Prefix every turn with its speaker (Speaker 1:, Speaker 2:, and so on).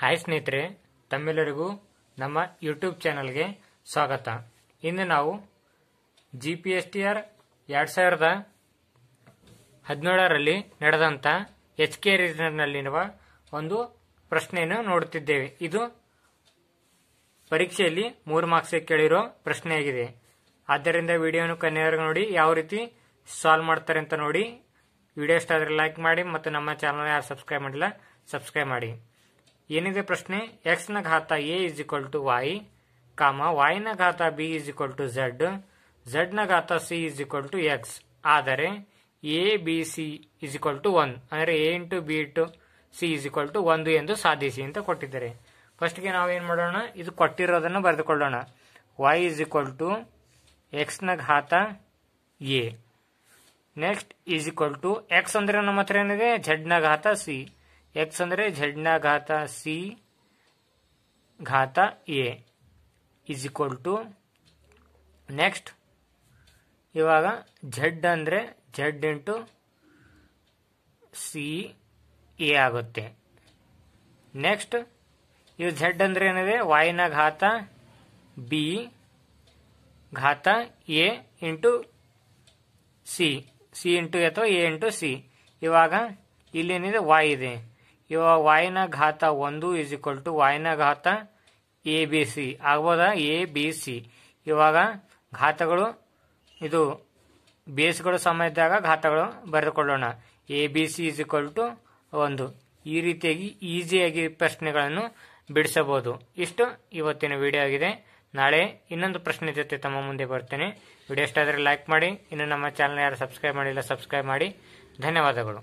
Speaker 1: hi ಸ್ನೇಹಿತರೆ ತಮ್ಮೆಲ್ಲರಿಗೂ ನಮ್ಮ ಯೂಟ್ಯೂಬ್ ಚಾನಲ್ಗೆ ಸ್ವಾಗತ ಇಂದು ನಾವು G P S T R ಎರಡ್ ಸಾವಿರದ ಹದಿನೇಳರಲ್ಲಿ ನಡೆದಂಥ ಎಚ್ ಕೆ ರೀಸನರ್ನಲ್ಲಿರುವ ಒಂದು ಪ್ರಶ್ನೆಯನ್ನು ನೋಡುತ್ತಿದ್ದೇವೆ ಇದು ಪರೀಕ್ಷೆಯಲ್ಲಿ ಮೂರು ಮಾರ್ಕ್ಸ್ ಕೇಳಿರೋ ಪ್ರಶ್ನೆಯಾಗಿದೆ ಆದ್ದರಿಂದ ವಿಡಿಯೋನು ಕನ್ನಡ ನೋಡಿ ಯಾವ ರೀತಿ ಸಾಲ್ವ್ ಮಾಡ್ತಾರೆ ಅಂತ ನೋಡಿ ವಿಡಿಯೋ ಇಷ್ಟ ಆದರೆ ಲೈಕ್ ಮಾಡಿ ಮತ್ತು ನಮ್ಮ ಚಾನಲ್ ಯಾರು ಸಬ್ಸ್ಕ್ರೈಬ್ ಮಾಡಿಲ್ಲ ಸಬ್ಸ್ಕ್ರೈಬ್ ಮಾಡಿ ಏನಿದೆ ಪ್ರಶ್ನೆ ಎಕ್ಸ್ ನ ಘಾತ A is equal to Y comma Y ನ ಘಾತ B is equal to Z Z ನ ಘಾತ C is equal to X ಆದರೆ A B C is equal to one ಅಂದರೆ A into B to C is equal to ಒಂದು ಎಂದು ಸಾಧಿಸಿ ಅಂತ ಕೊಟ್ಟಿದ್ದಾರೆ ಫಸ್ಟ್ಗೆ ನಾವೇನು ಮಾಡೋಣ ಇದು ಕೊಟ್ಟಿರೋದನ್ನು ಬರೆದುಕೊಳ್ಳೋಣ Y is equal to X ನ ಘಾತ A next is equal to X ಅಂದರೆ ನಮ್ಮ ಹತ್ರ ಏನಿದೆ ಝಡ್ ನ ಘಾತ ಸಿ ಎಕ್ಸ್ ಅಂದರೆ ಝಡ್ನ ಘಾತ ಸಿ ಘಾತ A is equal to next ಇವಾಗ ಝಡ್ ಅಂದರೆ ಝಡ್ ಇಂಟು ಸಿ ಎ ಆಗುತ್ತೆ ನೆಕ್ಸ್ಟ್ ಇವು ಝಡ್ ಅಂದರೆ ಏನಿದೆ ವಾಯಿನ ಘಾತ ಬಿ ಘಾತ A into C C into ಅಥವಾ ಎ ಇಂಟು ಸಿ ಇವಾಗ ಇಲ್ಲೇನಿದೆ ವಾಯ್ ಇದೆ ಇವಾಗ ವಾಯಿನ ಘಾತ ಒಂದು ಇಸ್ ಈಕ್ವಲ್ ಟು ವಾಯಿನ ಘಾತ ಎ ಬಿ ಸಿ ಆಗ್ಬೋದಾ ಎ ಬಿ ಸಿ ಇವಾಗ ಘಾತಗಳು ಇದು ಬೇಸ್ಗಳು ಸಮಯ ಇದ್ದಾಗ ಘಾತಗಳು ಬರೆದುಕೊಳ್ಳೋಣ A B C is equal to ಒಂದು ಈ ರೀತಿಯಾಗಿ ಈಸಿಯಾಗಿ ಪ್ರಶ್ನೆಗಳನ್ನು ಬಿಡಿಸಬಹುದು ಇಷ್ಟು ಇವತ್ತಿನ ವಿಡಿಯೋ ಆಗಿದೆ ನಾಳೆ ಇನ್ನೊಂದು ಪ್ರಶ್ನೆ ಜೊತೆ ತಮ್ಮ ಮುಂದೆ ಬರ್ತೇನೆ ವಿಡಿಯೋ ಇಷ್ಟ ಆದರೆ ಲೈಕ್ ಮಾಡಿ ಇನ್ನು ನಮ್ಮ ಚಾನಲ್ ಯಾರು ಸಬ್ಸ್ಕ್ರೈಬ್ ಮಾಡಿಲ್ಲ ಸಬ್ಸ್ಕ್ರೈಬ್ ಮಾಡಿ ಧನ್ಯವಾದಗಳು